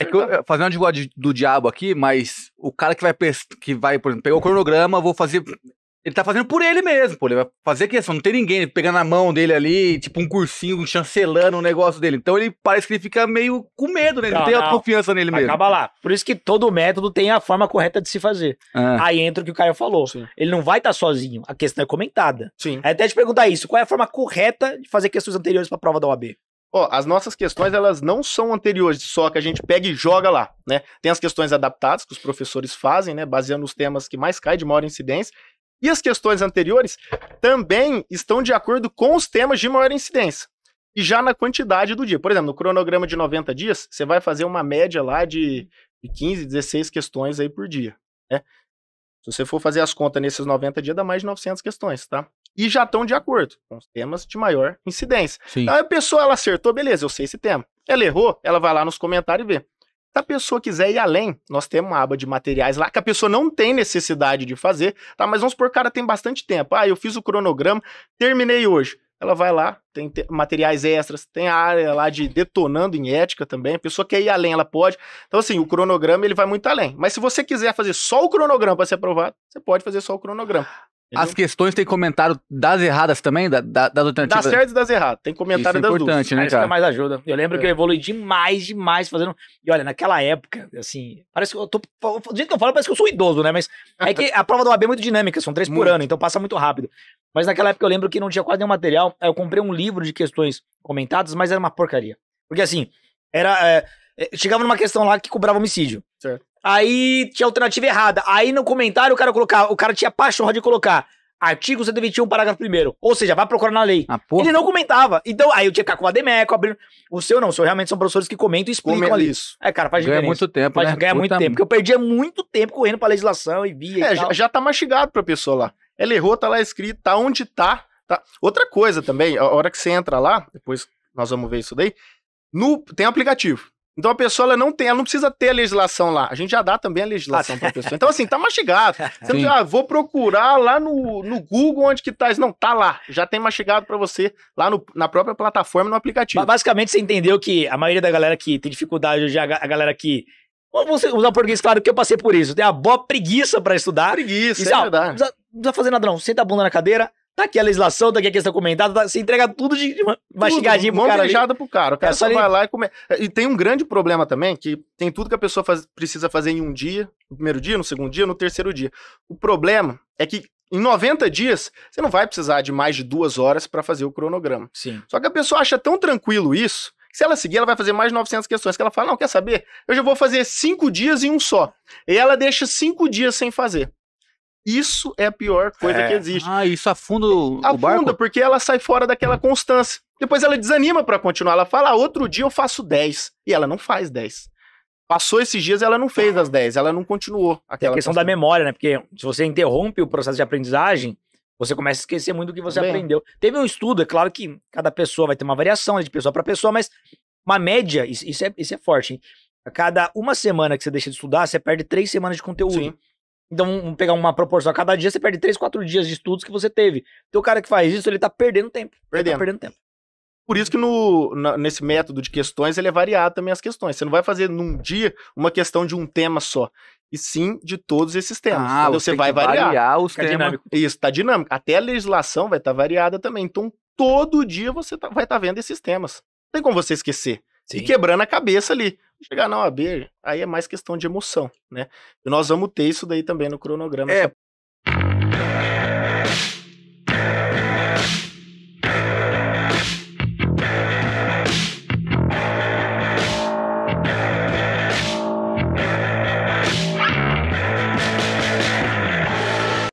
É que eu, um advogado do diabo aqui, mas o cara que vai, que vai, por exemplo, pegar o cronograma, vou fazer. Ele tá fazendo por ele mesmo, pô. Ele vai fazer questão, não tem ninguém pegando na mão dele ali, tipo um cursinho, chancelando o um negócio dele. Então ele parece que ele fica meio com medo, né? Ele não, não tem não. a confiança nele mesmo. Acaba lá. Por isso que todo método tem a forma correta de se fazer. Ah. Aí entra o que o Caio falou. Sim. Ele não vai estar tá sozinho. A questão é comentada. Sim. Aí até te perguntar isso: qual é a forma correta de fazer questões anteriores pra prova da OAB? Ó, as nossas questões, elas não são anteriores, só que a gente pega e joga lá, né? Tem as questões adaptadas que os professores fazem, né? Baseando os temas que mais caem de maior incidência. E as questões anteriores também estão de acordo com os temas de maior incidência. E já na quantidade do dia. Por exemplo, no cronograma de 90 dias, você vai fazer uma média lá de, de 15, 16 questões aí por dia. Né? Se você for fazer as contas nesses 90 dias, dá mais de 900 questões, tá? E já estão de acordo com os temas de maior incidência. Sim. Aí a pessoa ela acertou, beleza, eu sei esse tema. Ela errou, ela vai lá nos comentários e vê. Se a pessoa quiser ir além, nós temos uma aba de materiais lá que a pessoa não tem necessidade de fazer, tá? Mas vamos supor, cara, tem bastante tempo. Ah, eu fiz o cronograma, terminei hoje. Ela vai lá, tem materiais extras, tem a área lá de detonando em ética também. A pessoa quer ir além, ela pode. Então, assim, o cronograma ele vai muito além. Mas se você quiser fazer só o cronograma para ser aprovado, você pode fazer só o cronograma. Entendeu? As questões têm comentário das erradas também? Da, da, das alternativas? Das certas e das erradas. Tem comentário Isso é das importante, duas. né, Aí que é mais ajuda. Eu lembro é. que eu evolui demais, demais fazendo... E olha, naquela época, assim... Parece que eu tô... Do jeito que eu falo, parece que eu sou idoso, né? Mas é que a prova do AB é muito dinâmica. São três por ano, então passa muito rápido. Mas naquela época eu lembro que não tinha quase nenhum material. Aí eu comprei um livro de questões comentadas, mas era uma porcaria. Porque assim, era... É, chegava numa questão lá que cobrava homicídio. Certo. Aí tinha alternativa errada. Aí no comentário o cara colocar, o cara tinha paixão de colocar artigo 121, parágrafo 1 Ou seja, vai procurar na lei. Ah, ele não comentava. Então, aí eu tinha que ficar com a Demeco, abrindo. O seu não, o seu realmente são professores que comentam e explicam ali. Isso. É, cara, faz ganha diferença. Muito tempo, faz, né? Ganha Puta muito tempo. Porque eu perdia muito tempo correndo pra legislação e via. É, e já, já tá mastigado pra pessoa lá. Ela errou, tá lá escrito, tá onde tá. tá. Outra coisa também, a hora que você entra lá, depois nós vamos ver isso daí. No, tem um aplicativo. Então a pessoa ela não tem, ela não precisa ter a legislação lá. A gente já dá também a legislação para a pessoa. Então assim, tá mastigado. Você não, ah, vou procurar lá no, no Google onde que tá. Não, tá lá. Já tem mastigado para você lá no, na própria plataforma, no aplicativo. Basicamente você entendeu que a maioria da galera que tem dificuldade hoje, a galera que Vamos usar o português, claro, que eu passei por isso. Tem a boa preguiça para estudar. Preguiça, e, é ah, verdade. Não precisa, não precisa fazer nada não. Senta a bunda na cadeira, Tá aqui a legislação, tá aqui a questão comentada, tá, você entrega tudo de, mastigadinho pro cara. Mão pro cara. O cara é, só vai lá e come. E tem um grande problema também, que tem tudo que a pessoa faz, precisa fazer em um dia, no primeiro dia, no segundo dia, no terceiro dia. O problema é que em 90 dias, você não vai precisar de mais de duas horas para fazer o cronograma. Sim. Só que a pessoa acha tão tranquilo isso, que se ela seguir, ela vai fazer mais de 900 questões. Que ela fala, não, quer saber? Eu já vou fazer cinco dias em um só. E ela deixa cinco dias sem fazer. Isso é a pior coisa é. que existe. Ah, isso afunda o, afunda, o barco? Afunda, porque ela sai fora daquela constância. Depois ela desanima para continuar. Ela fala, ah, outro dia eu faço 10. E ela não faz 10. Passou esses dias, ela não fez as 10, ela não continuou. Aquela é a questão da memória, né? Porque se você interrompe o processo de aprendizagem, você começa a esquecer muito do que você Também. aprendeu. Teve um estudo, é claro que cada pessoa vai ter uma variação né, de pessoa para pessoa, mas uma média, isso, isso, é, isso é forte, hein? A cada uma semana que você deixa de estudar, você perde três semanas de conteúdo. Sim. Então, vamos pegar uma proporção. A cada dia você perde 3, 4 dias de estudos que você teve. Então, o cara que faz isso, ele tá perdendo tempo. Tá perdendo. Tá perdendo tempo. Por isso que no, na, nesse método de questões, ele é variado também as questões. Você não vai fazer num dia uma questão de um tema só. E sim de todos esses temas. Ah, então, você vai variar. variar os tá temas. Isso, tá dinâmico. Até a legislação vai estar tá variada também. Então, todo dia você tá, vai estar tá vendo esses temas. Não tem como você esquecer. Sim. E quebrando a cabeça ali chegar na OAB, aí é mais questão de emoção, né? E nós vamos ter isso daí também no cronograma. É.